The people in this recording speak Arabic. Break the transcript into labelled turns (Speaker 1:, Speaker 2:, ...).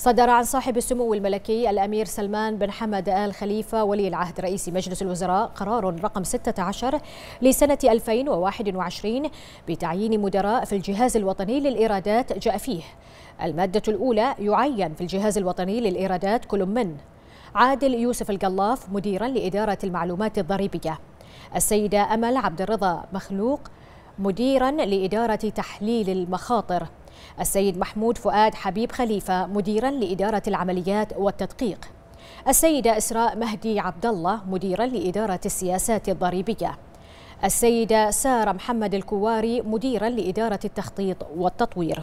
Speaker 1: صدر عن صاحب السمو الملكي الأمير سلمان بن حمد آل خليفة ولي العهد رئيس مجلس الوزراء قرار رقم 16 لسنة 2021 بتعيين مدراء في الجهاز الوطني للإيرادات جاء فيه المادة الأولى يعين في الجهاز الوطني للإيرادات كل من عادل يوسف القلاف مديرا لإدارة المعلومات الضريبية السيدة أمل عبد الرضا مخلوق مديرا لإدارة تحليل المخاطر السيد محمود فؤاد حبيب خليفة مديرا لإدارة العمليات والتدقيق السيدة إسراء مهدي عبد الله مديرا لإدارة السياسات الضريبية السيدة سارة محمد الكواري مديرا لإدارة التخطيط والتطوير